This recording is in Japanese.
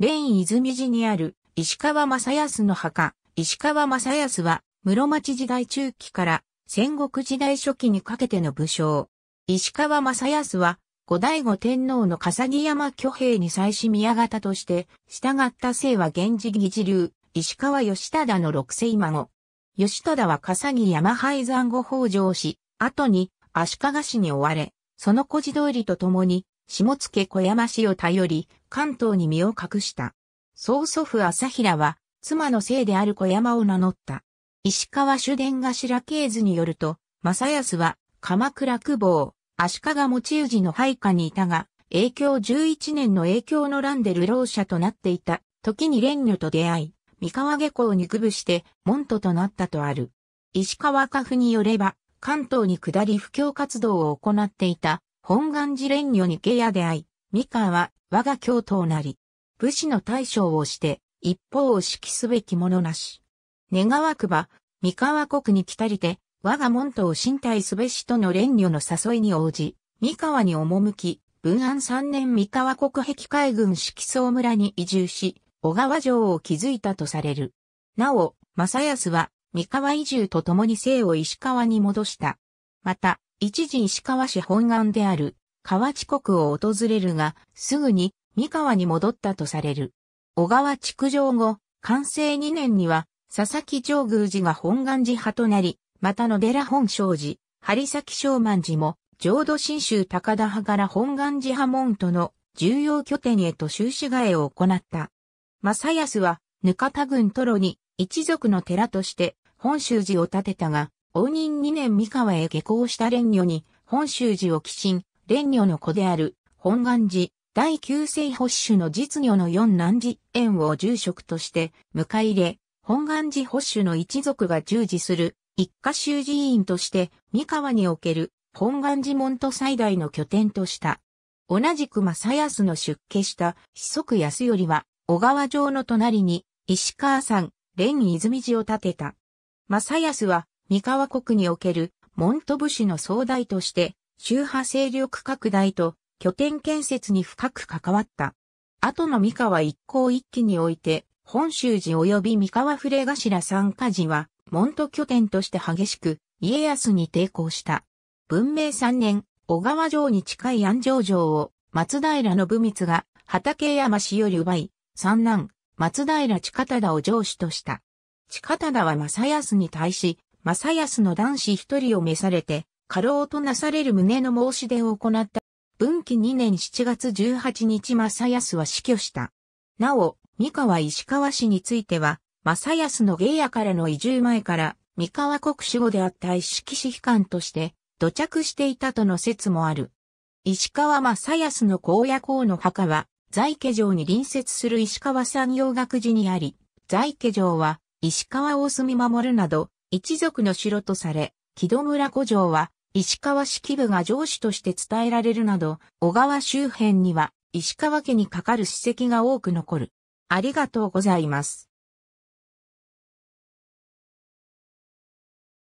レイン泉寺にある石川正康の墓。石川正康は室町時代中期から戦国時代初期にかけての武将。石川正康は後醍醐天皇の笠木山挙兵に際し宮方として従った姓は源氏義治流、石川義忠の六世孫。義忠は笠木山廃山後北条し、後に足利氏に追われ、その孤児通りと共に下野小山氏を頼り、関東に身を隠した。曽祖父朝平は、妻の姓である小山を名乗った。石川主伝頭系図によると、正康は、鎌倉久保、足利持氏の配下にいたが、影響11年の影響の乱で流浪者となっていた、時に蓮女と出会い、三河下校に区部して、門徒となったとある。石川家父によれば、関東に下り布教活動を行っていた、本願寺蓮女に下屋で会い、三河は我が京都なり。武士の大将をして、一方を指揮すべきものなし。願わくば、三河国に来たりて、我が門徒を身体すべしとの連女の誘いに応じ、三河に赴き、文安三年三河国壁海軍指揮総村に移住し、小川城を築いたとされる。なお、正康は、三河移住と共に姓を石川に戻した。また、一時石川市本願である、河内国を訪れるが、すぐに三河に戻ったとされる。小川築城後、完成2年には、佐々木上宮寺が本願寺派となり、また野寺本庄寺、張崎正万寺も、浄土真宗高田派から本願寺派門との重要拠点へと修士替えを行った。正康は、ぬかた郡トロに一族の寺として本州寺を建てたが、応仁2年三河へ下校した蓮女に本州寺を寄進、蓮女の子である、本願寺、第九世保守の実女の四男寺園を住職として迎え入れ、本願寺保守の一族が従事する一家修寺院として三河における本願寺門徒最大の拠点とした。同じく正康の出家した子息康頼は小川城の隣に石川山、蓮泉寺を建てた。正康は三河国における門徒武士の総大として宗派勢力拡大と拠点建設に深く関わった。後の三河一向一揆において、本州寺及び三河触れ頭三家寺は、門徒拠点として激しく、家康に抵抗した。文明三年、小川城に近い安城城を、松平信光が、畠山氏より奪い、三男、松平近忠を城主とした。近忠は正康に対し、正康の男子一人を召されて、過労となされる旨の申し出を行った。文紀2年7月18日正康は死去した。なお、三河石川氏については、正康の芸屋からの移住前から、三河国守護であった一式指揮官として、土着していたとの説もある。石川正康の荒野公の墓は、在家城に隣接する石川産業学寺にあり、在家城は石川を住み守るなど、一族の城とされ、木戸村古城は石川式部が上司として伝えられるなど、小川周辺には石川家にかかる史跡が多く残る。ありがとうございます。